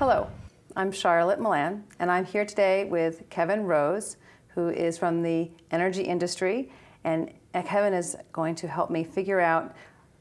Hello, I'm Charlotte Milan, and I'm here today with Kevin Rose, who is from the energy industry. And Kevin is going to help me figure out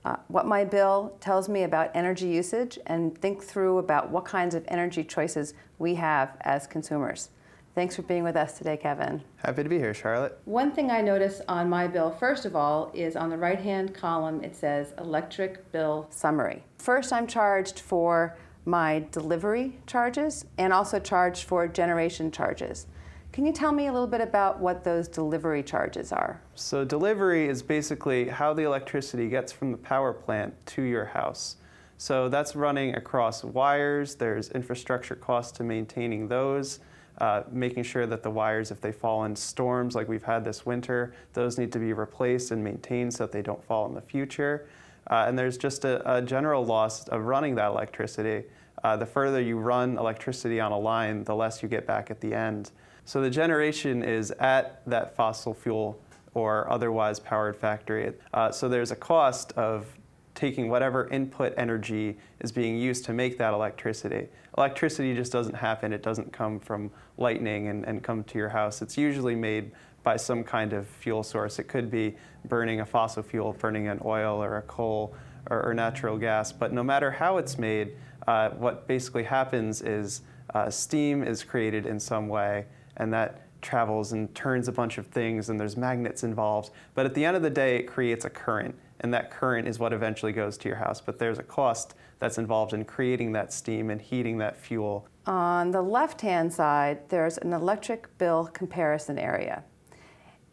uh, what my bill tells me about energy usage and think through about what kinds of energy choices we have as consumers. Thanks for being with us today, Kevin. Happy to be here, Charlotte. One thing I notice on my bill, first of all, is on the right hand column it says electric bill summary. First, I'm charged for my delivery charges and also charge for generation charges. Can you tell me a little bit about what those delivery charges are? So delivery is basically how the electricity gets from the power plant to your house. So that's running across wires. There's infrastructure costs to maintaining those. Uh, making sure that the wires, if they fall in storms like we've had this winter, those need to be replaced and maintained so that they don't fall in the future. Uh, and there's just a, a, general loss of running that electricity. Uh, the further you run electricity on a line, the less you get back at the end. So the generation is at that fossil fuel or otherwise powered factory. Uh, so there's a cost of taking whatever input energy is being used to make that electricity. Electricity just doesn't happen. It doesn't come from lightning and, and come to your house. It's usually made by some kind of fuel source. It could be burning a fossil fuel, burning an oil or a coal or, or natural gas. But no matter how it's made, uh, what basically happens is uh, steam is created in some way, and that travels and turns a bunch of things, and there's magnets involved. But at the end of the day, it creates a current, and that current is what eventually goes to your house. But there's a cost that's involved in creating that steam and heating that fuel. On the left-hand side, there's an electric bill comparison area.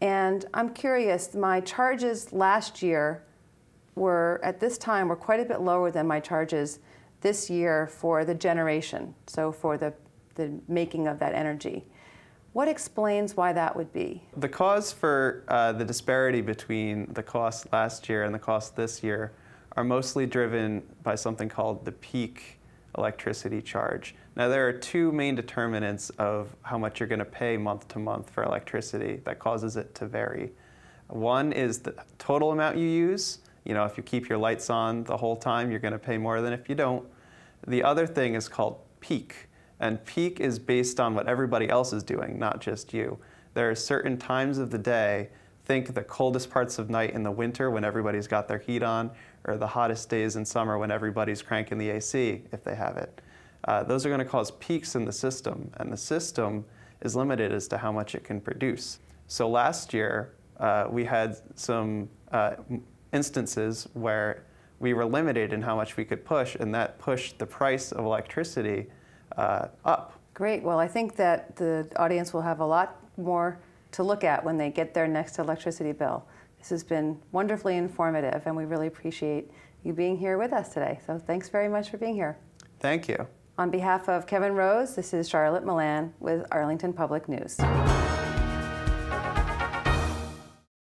And I'm curious, my charges last year were, at this time, were quite a bit lower than my charges this year for the generation, so for the, the making of that energy. What explains why that would be? The cause for uh, the disparity between the cost last year and the cost this year are mostly driven by something called the peak electricity charge. Now, there are two main determinants of how much you're going to pay month to month for electricity that causes it to vary. One is the total amount you use. You know, if you keep your lights on the whole time, you're going to pay more than if you don't. The other thing is called peak. And peak is based on what everybody else is doing, not just you. There are certain times of the day think the coldest parts of night in the winter when everybody's got their heat on, or the hottest days in summer when everybody's cranking the AC if they have it. Uh, those are going to cause peaks in the system, and the system is limited as to how much it can produce. So last year, uh, we had some uh, instances where we were limited in how much we could push, and that pushed the price of electricity uh, up. Great. Well, I think that the audience will have a lot more to look at when they get their next electricity bill. This has been wonderfully informative, and we really appreciate you being here with us today. So thanks very much for being here. Thank you. On behalf of Kevin Rose, this is Charlotte Milan with Arlington Public News.